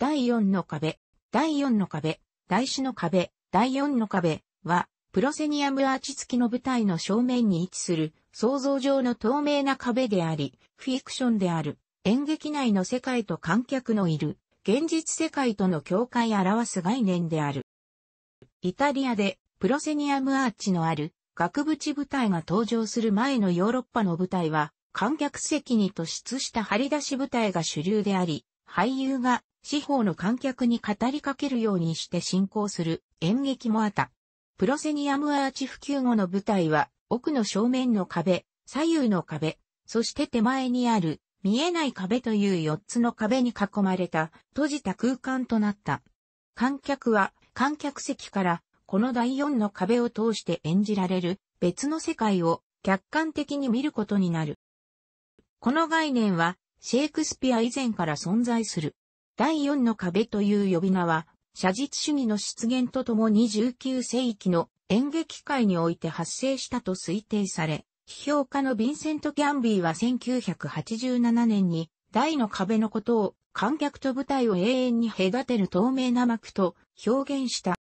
第4の壁、第4の壁、第4の壁、第4の壁は、プロセニアムアーチ付きの舞台の正面に位置する想像上の透明な壁であり、フィクションである、演劇内の世界と観客のいる、現実世界との境界表す概念である。イタリアでプロセニアムアーチのある額縁部隊が登場する前のヨーロッパの舞台は観客席に突出した張り出し舞台が主流であり、俳優が四方の観客に語りかけるようにして進行する演劇もあった。プロセニアムアーチ普及後の舞台は、奥の正面の壁、左右の壁、そして手前にある、見えない壁という四つの壁に囲まれた、閉じた空間となった。観客は、観客席から、この第四の壁を通して演じられる、別の世界を、客観的に見ることになる。この概念は、シェイクスピア以前から存在する。第4の壁という呼び名は、写実主義の出現とともに19世紀の演劇界において発生したと推定され、批評家のヴィンセント・ギャンビーは1987年に、大の壁のことを観客と舞台を永遠に隔てる透明な幕と表現した。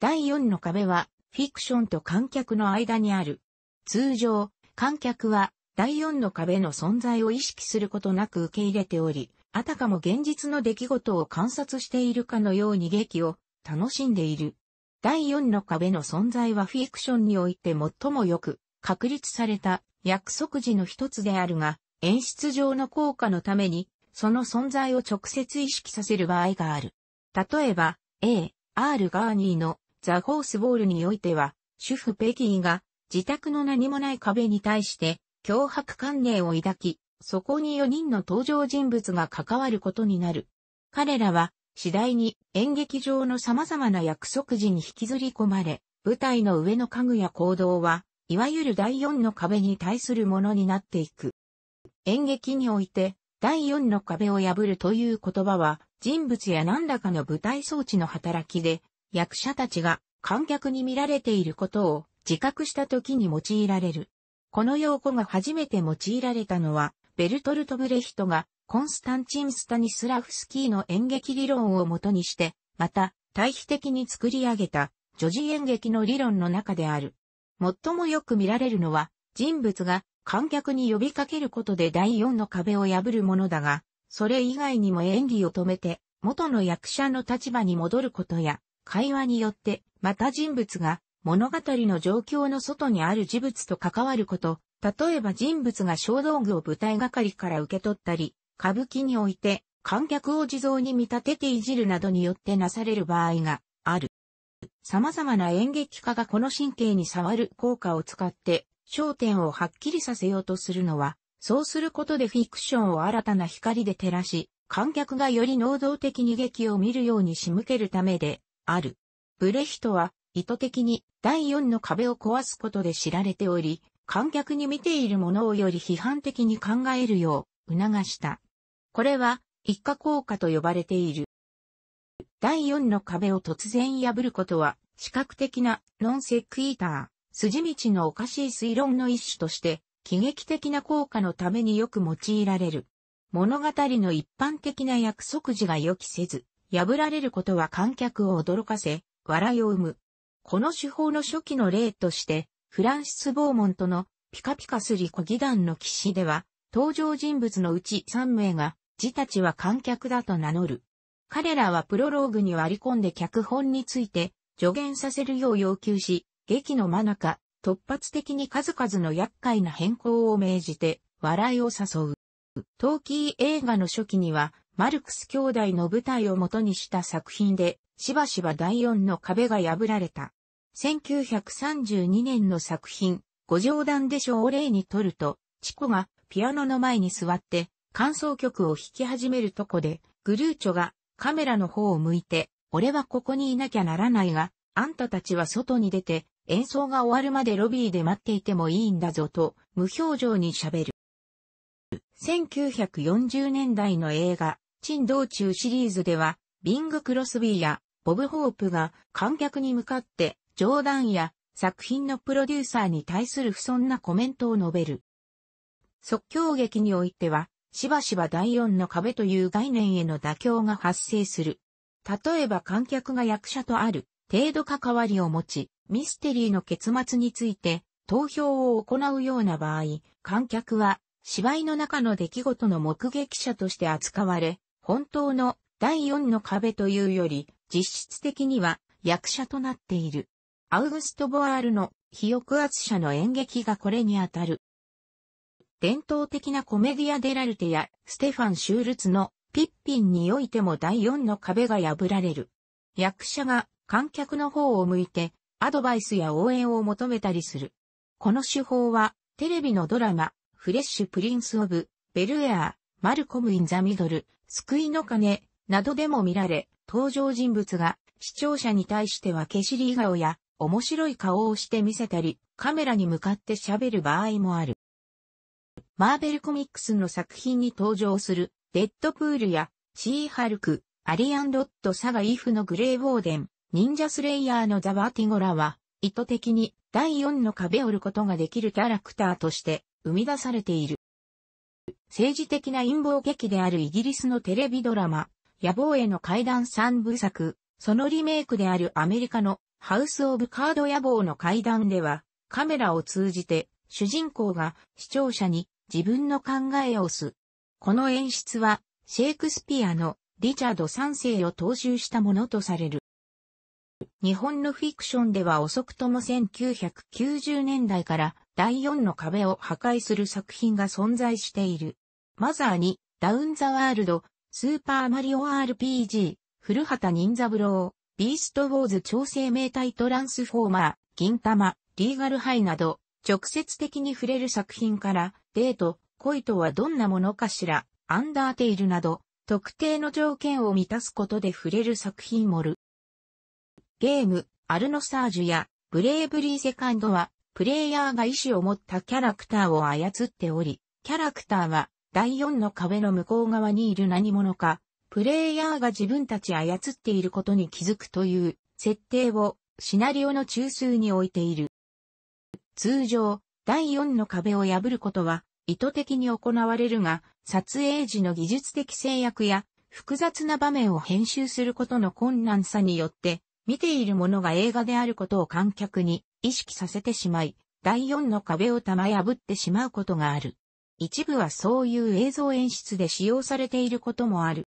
第4の壁は、フィクションと観客の間にある。通常、観客は第4の壁の存在を意識することなく受け入れており、あたかも現実の出来事を観察しているかのように劇を楽しんでいる。第4の壁の存在はフィクションにおいて最もよく確立された約束時の一つであるが、演出上の効果のために、その存在を直接意識させる場合がある。例えば、A、R ガーニーのザ・ホースボールにおいては、主婦ペギーが自宅の何もない壁に対して脅迫観念を抱き、そこに4人の登場人物が関わることになる。彼らは、次第に演劇上の様々な約束時に引きずり込まれ、舞台の上の家具や行動は、いわゆる第4の壁に対するものになっていく。演劇において、第4の壁を破るという言葉は、人物や何らかの舞台装置の働きで、役者たちが観客に見られていることを自覚した時に用いられる。この用語が初めて用いられたのは、ベルトルト・ブレヒトが、コンスタンチン・スタニスラフスキーの演劇理論をもとにして、また、対比的に作り上げた、女児演劇の理論の中である。最もよく見られるのは、人物が観客に呼びかけることで第4の壁を破るものだが、それ以外にも演技を止めて、元の役者の立場に戻ることや、会話によって、また人物が物語の状況の外にある事物と関わること、例えば人物が小道具を舞台係から受け取ったり、歌舞伎において観客を地蔵に見立てていじるなどによってなされる場合がある。様々な演劇家がこの神経に触る効果を使って焦点をはっきりさせようとするのは、そうすることでフィクションを新たな光で照らし、観客がより能動的に劇を見るように仕向けるためである。ブレヒトは意図的に第4の壁を壊すことで知られており、観客に見ているものをより批判的に考えるよう促した。これは一過効果と呼ばれている。第四の壁を突然破ることは、視覚的なノンセクイーター、筋道のおかしい推論の一種として、喜劇的な効果のためによく用いられる。物語の一般的な約束時が予期せず、破られることは観客を驚かせ、笑いを生む。この手法の初期の例として、フランシス・ボーモントのピカピカスリコ議団の騎士では、登場人物のうち3名が、自たちは観客だと名乗る。彼らはプロローグに割り込んで脚本について助言させるよう要求し、劇の真中、突発的に数々の厄介な変更を命じて笑いを誘う。トーキー映画の初期には、マルクス兄弟の舞台を元にした作品で、しばしば第四の壁が破られた。1932年の作品、ご冗談でしょうを例にとると、チコがピアノの前に座って、感想曲を弾き始めるとこで、グルーチョがカメラの方を向いて、俺はここにいなきゃならないが、あんたたちは外に出て、演奏が終わるまでロビーで待っていてもいいんだぞと、無表情に喋る。1940年代の映画、陳道中シリーズでは、ビング・クロスビーやボブ・ホープが観客に向かって冗談や作品のプロデューサーに対する不遜なコメントを述べる。即興劇においては、しばしば第四の壁という概念への妥協が発生する。例えば観客が役者とある程度関わりを持ち、ミステリーの結末について投票を行うような場合、観客は芝居の中の出来事の目撃者として扱われ、本当の第四の壁というより実質的には役者となっている。アウグスト・ボアールの非抑圧者の演劇がこれにあたる。伝統的なコメディア・デラルテやステファン・シュールツのピッピンにおいても第四の壁が破られる。役者が観客の方を向いてアドバイスや応援を求めたりする。この手法はテレビのドラマ、フレッシュ・プリンス・オブ、ベルエア、マルコム・イン・ザ・ミドル、救いの鐘などでも見られ、登場人物が視聴者に対しては消しリー顔や面白い顔をして見せたり、カメラに向かって喋る場合もある。マーベルコミックスの作品に登場する、デッドプールや、シーハルク、アリアン・ロッド・サガ・イフのグレー・ウォーデン、忍者スレイヤーのザ・バーティゴラは、意図的に第4の壁を折ることができるキャラクターとして生み出されている。政治的な陰謀劇であるイギリスのテレビドラマ、野望への階段三部作、そのリメイクであるアメリカのハウス・オブ・カード野望の階段では、カメラを通じて、主人公が視聴者に自分の考えを押す。この演出は、シェイクスピアのリチャード3世を踏襲したものとされる。日本のフィクションでは遅くとも1990年代から第4の壁を破壊する作品が存在している。マザーに、ダウン・ザ・ワールド、スーパーマリオ RPG、古畑任三郎、ビーストウォーズ超生命体トランスフォーマー、銀玉、リーガルハイなど、直接的に触れる作品から、デート、恋とはどんなものかしら、アンダーテイルなど、特定の条件を満たすことで触れる作品もる。ゲーム、アルノサージュや、ブレイブリーセカンドは、プレイヤーが意志を持ったキャラクターを操っており、キャラクターは、第4の壁の向こう側にいる何者か、プレイヤーが自分たち操っていることに気づくという設定をシナリオの中枢に置いている。通常、第4の壁を破ることは意図的に行われるが、撮影時の技術的制約や複雑な場面を編集することの困難さによって、見ているものが映画であることを観客に意識させてしまい、第4の壁を玉破ってしまうことがある。一部はそういう映像演出で使用されていることもある。